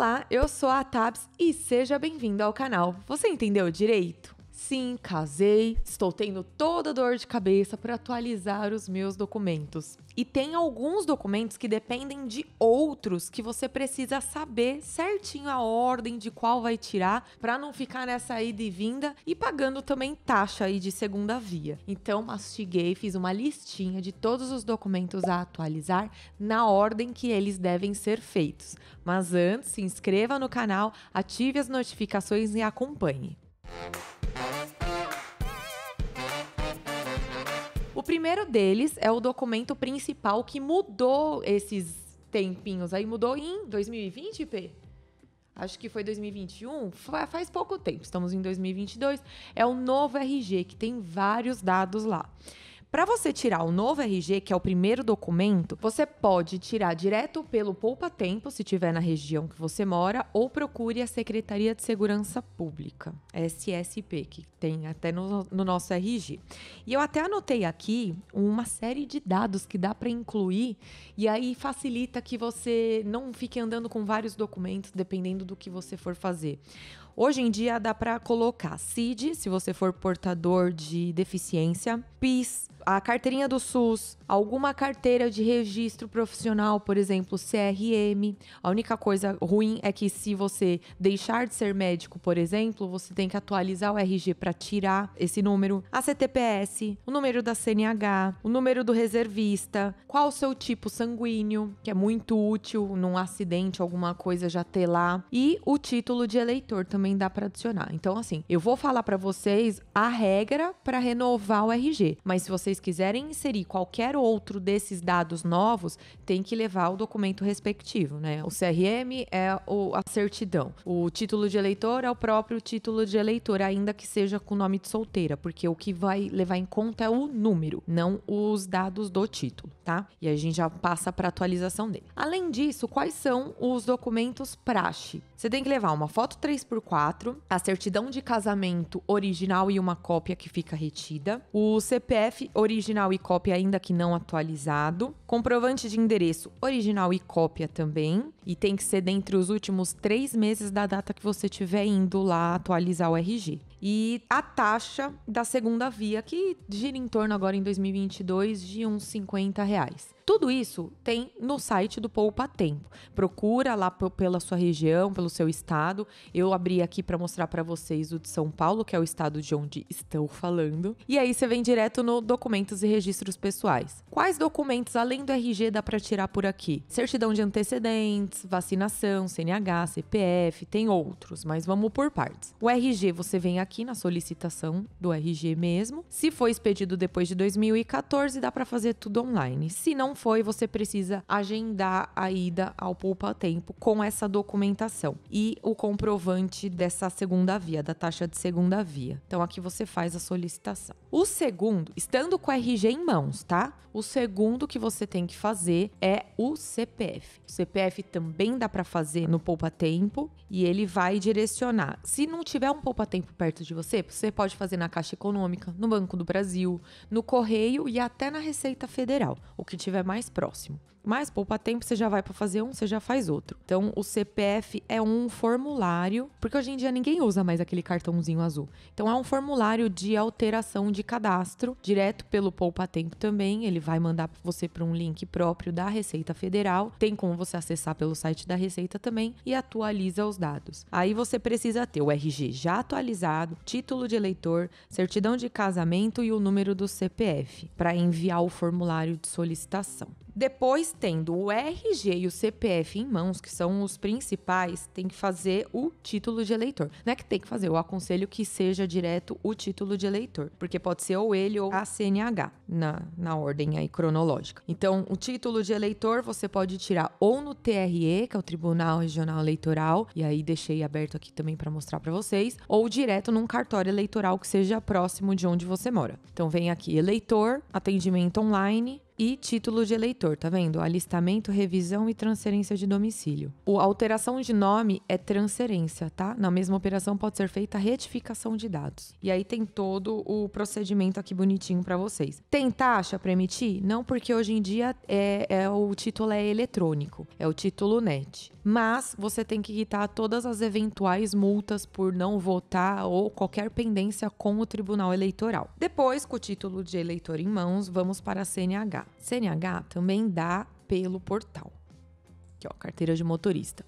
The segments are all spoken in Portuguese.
Olá, eu sou a Tabs e seja bem-vindo ao canal. Você entendeu direito? Sim, casei, estou tendo toda dor de cabeça para atualizar os meus documentos. E tem alguns documentos que dependem de outros que você precisa saber certinho a ordem de qual vai tirar para não ficar nessa ida e vinda e pagando também taxa aí de segunda via. Então mastiguei, fiz uma listinha de todos os documentos a atualizar na ordem que eles devem ser feitos. Mas antes, se inscreva no canal, ative as notificações e acompanhe. O primeiro deles é o documento principal que mudou esses tempinhos. Aí mudou em 2020, P? Acho que foi 2021, faz pouco tempo, estamos em 2022. É o novo RG, que tem vários dados lá. Para você tirar o novo RG, que é o primeiro documento, você pode tirar direto pelo Poupa Tempo, se tiver na região que você mora, ou procure a Secretaria de Segurança Pública, SSP, que tem até no, no nosso RG. E eu até anotei aqui uma série de dados que dá para incluir, e aí facilita que você não fique andando com vários documentos, dependendo do que você for fazer. Hoje em dia dá para colocar CID, se você for portador de deficiência, PIS, a carteirinha do SUS, alguma carteira de registro profissional, por exemplo, CRM. A única coisa ruim é que se você deixar de ser médico, por exemplo, você tem que atualizar o RG para tirar esse número, a CTPS, o número da CNH, o número do reservista, qual o seu tipo sanguíneo, que é muito útil num acidente, alguma coisa já ter lá, e o título de eleitor também dá para adicionar. Então assim, eu vou falar para vocês a regra para renovar o RG, mas se você vocês quiserem inserir qualquer outro desses dados novos, tem que levar o documento respectivo, né? O CRM é o, a certidão. O título de eleitor é o próprio título de eleitor, ainda que seja com nome de solteira, porque o que vai levar em conta é o número, não os dados do título, tá? E a gente já passa para atualização dele. Além disso, quais são os documentos praxe? Você tem que levar uma foto 3x4, a certidão de casamento original e uma cópia que fica retida, o CPF original e cópia, ainda que não atualizado. Comprovante de endereço original e cópia também. E tem que ser dentre os últimos três meses da data que você estiver indo lá atualizar o RG. E a taxa da segunda via, que gira em torno agora em 2022 de uns 50 reais. Tudo isso tem no site do Poupa Tempo. Procura lá pela sua região, pelo seu estado. Eu abri aqui para mostrar para vocês o de São Paulo, que é o estado de onde estou falando. E aí você vem direto no documentos e registros pessoais. Quais documentos além do RG dá para tirar por aqui? Certidão de antecedentes, vacinação, CNH, CPF, tem outros, mas vamos por partes. O RG você vem aqui na solicitação do RG mesmo. Se foi expedido depois de 2014, dá para fazer tudo online. Se não não foi, você precisa agendar a ida ao poupa-tempo com essa documentação e o comprovante dessa segunda via, da taxa de segunda via. Então aqui você faz a solicitação. O segundo, estando com o RG em mãos, tá? O segundo que você tem que fazer é o CPF. O CPF também dá para fazer no poupa tempo e ele vai direcionar. Se não tiver um poupa tempo perto de você, você pode fazer na Caixa Econômica, no Banco do Brasil, no correio e até na Receita Federal, o que tiver mais próximo. Mas poupa tempo, você já vai para fazer um, você já faz outro. Então, o CPF é um formulário, porque hoje em dia ninguém usa mais aquele cartãozinho azul. Então, é um formulário de alteração de cadastro, direto pelo poupa tempo também. Ele vai mandar você para um link próprio da Receita Federal. Tem como você acessar pelo site da Receita também e atualiza os dados. Aí você precisa ter o RG já atualizado, título de eleitor, certidão de casamento e o número do CPF para enviar o formulário de solicitação. Depois, tendo o RG e o CPF em mãos, que são os principais, tem que fazer o título de eleitor. Não é que tem que fazer, eu aconselho que seja direto o título de eleitor, porque pode ser ou ele ou a CNH, na, na ordem aí cronológica. Então, o título de eleitor você pode tirar ou no TRE, que é o Tribunal Regional Eleitoral, e aí deixei aberto aqui também para mostrar para vocês, ou direto num cartório eleitoral que seja próximo de onde você mora. Então, vem aqui eleitor, atendimento online, e título de eleitor, tá vendo? Alistamento, revisão e transferência de domicílio. O alteração de nome é transferência, tá? Na mesma operação pode ser feita a retificação de dados. E aí tem todo o procedimento aqui bonitinho para vocês. Tem taxa para emitir? Não, porque hoje em dia é, é o título é eletrônico, é o título net mas você tem que quitar todas as eventuais multas por não votar ou qualquer pendência com o Tribunal Eleitoral. Depois, com o título de eleitor em mãos, vamos para a CNH. CNH também dá pelo portal. Aqui, ó, é carteira de motorista.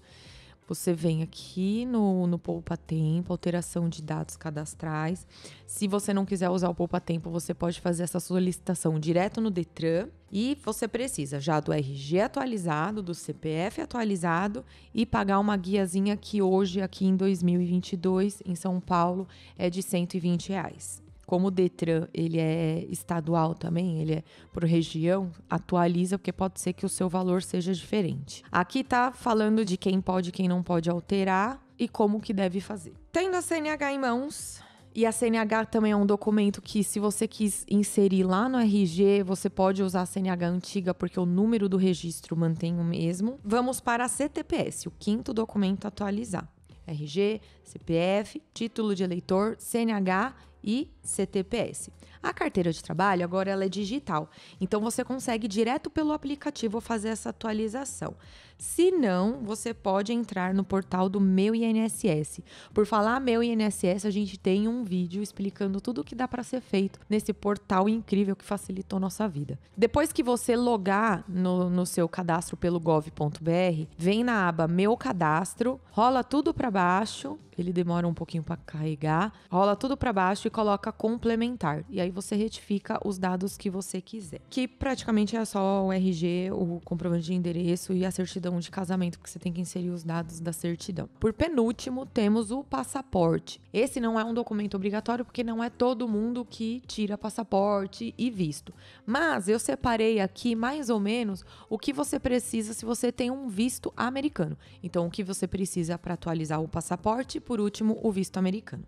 Você vem aqui no, no Poupa Tempo, alteração de dados cadastrais. Se você não quiser usar o Poupa Tempo, você pode fazer essa solicitação direto no Detran. E você precisa já do RG atualizado, do CPF atualizado e pagar uma guiazinha que hoje, aqui em 2022, em São Paulo, é de 120 reais como o Detran ele é estadual também, ele é por região, atualiza porque pode ser que o seu valor seja diferente. Aqui tá falando de quem pode e quem não pode alterar e como que deve fazer. Tendo a CNH em mãos, e a CNH também é um documento que, se você quis inserir lá no RG, você pode usar a CNH antiga, porque o número do registro mantém o mesmo. Vamos para a CTPS, o quinto documento a atualizar: RG, CPF, título de eleitor, CNH e CTPS. A carteira de trabalho agora ela é digital, então você consegue direto pelo aplicativo fazer essa atualização. Se não, você pode entrar no portal do Meu INSS. Por falar Meu INSS, a gente tem um vídeo explicando tudo o que dá para ser feito nesse portal incrível que facilitou nossa vida. Depois que você logar no, no seu cadastro pelo gov.br, vem na aba Meu Cadastro, rola tudo para baixo, ele demora um pouquinho para carregar, rola tudo para baixo e coloca complementar. E aí você retifica os dados que você quiser. Que praticamente é só o RG, o comprovante de endereço e a certidão de casamento, que você tem que inserir os dados da certidão. Por penúltimo, temos o passaporte. Esse não é um documento obrigatório, porque não é todo mundo que tira passaporte e visto. Mas eu separei aqui mais ou menos o que você precisa se você tem um visto americano. Então, o que você precisa para atualizar o passaporte e, por último, o visto americano.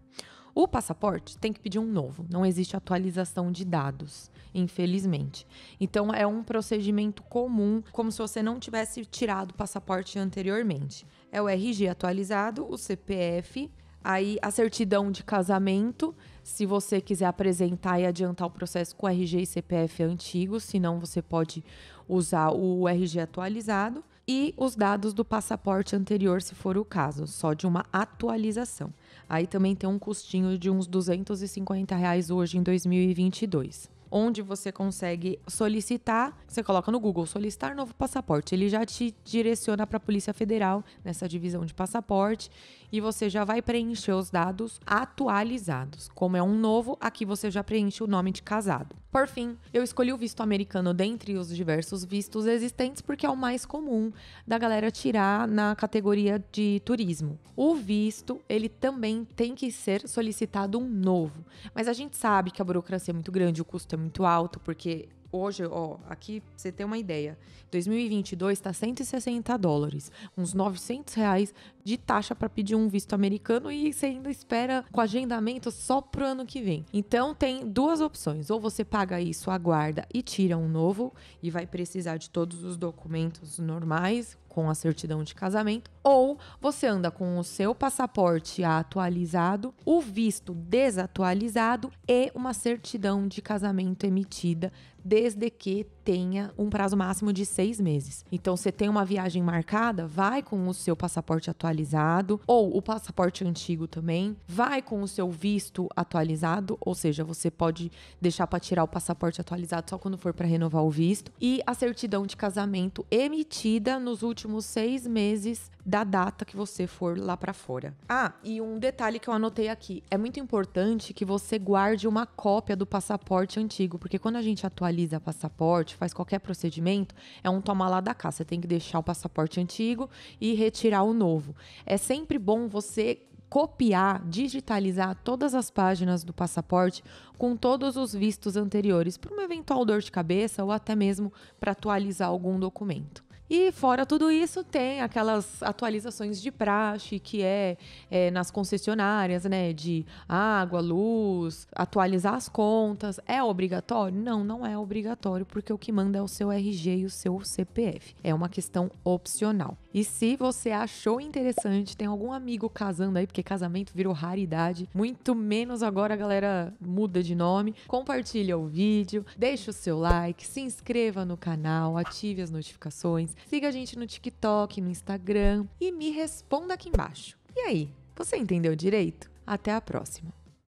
O passaporte tem que pedir um novo, não existe atualização de dados, infelizmente. Então é um procedimento comum, como se você não tivesse tirado o passaporte anteriormente. É o RG atualizado, o CPF, aí a certidão de casamento, se você quiser apresentar e adiantar o processo com RG e CPF antigos, senão você pode usar o RG atualizado e os dados do passaporte anterior, se for o caso, só de uma atualização. Aí também tem um custinho de uns 250 reais hoje em 2022 onde você consegue solicitar. Você coloca no Google solicitar novo passaporte. Ele já te direciona para a Polícia Federal nessa divisão de passaporte e você já vai preencher os dados atualizados. Como é um novo, aqui você já preenche o nome de casado. Por fim, eu escolhi o visto americano dentre os diversos vistos existentes porque é o mais comum da galera tirar na categoria de turismo. O visto, ele também tem que ser solicitado um novo, mas a gente sabe que a burocracia é muito grande, o custo é muito muito alto, porque hoje, ó, aqui você tem uma ideia. 2022 está 160 dólares, uns 900 reais de taxa para pedir um visto americano e você ainda espera com agendamento só pro ano que vem. Então tem duas opções: ou você paga isso, aguarda e tira um novo e vai precisar de todos os documentos normais, com a certidão de casamento, ou você anda com o seu passaporte atualizado, o visto desatualizado e uma certidão de casamento emitida, desde que tenha um prazo máximo de seis meses. Então, você tem uma viagem marcada, vai com o seu passaporte atualizado, ou o passaporte antigo também, vai com o seu visto atualizado, ou seja, você pode deixar para tirar o passaporte atualizado só quando for para renovar o visto, e a certidão de casamento emitida nos últimos seis meses da data que você for lá para fora. Ah, e um detalhe que eu anotei aqui: é muito importante que você guarde uma cópia do passaporte antigo, porque quando a gente atualiza passaporte, faz qualquer procedimento, é um toma lá da cá. Você tem que deixar o passaporte antigo e retirar o novo. É sempre bom você copiar, digitalizar todas as páginas do passaporte com todos os vistos anteriores para uma eventual dor de cabeça ou até mesmo para atualizar algum documento. E fora tudo isso, tem aquelas atualizações de praxe, que é, é, nas concessionárias, né? De água, luz, atualizar as contas. É obrigatório? Não, não é obrigatório, porque o que manda é o seu RG e o seu CPF. É uma questão opcional. E se você achou interessante, tem algum amigo casando aí, porque casamento virou raridade, muito menos agora a galera muda de nome, compartilha o vídeo, deixa o seu like, se inscreva no canal, ative as notificações, siga a gente no TikTok, no Instagram e me responda aqui embaixo. E aí, você entendeu direito? Até a próxima!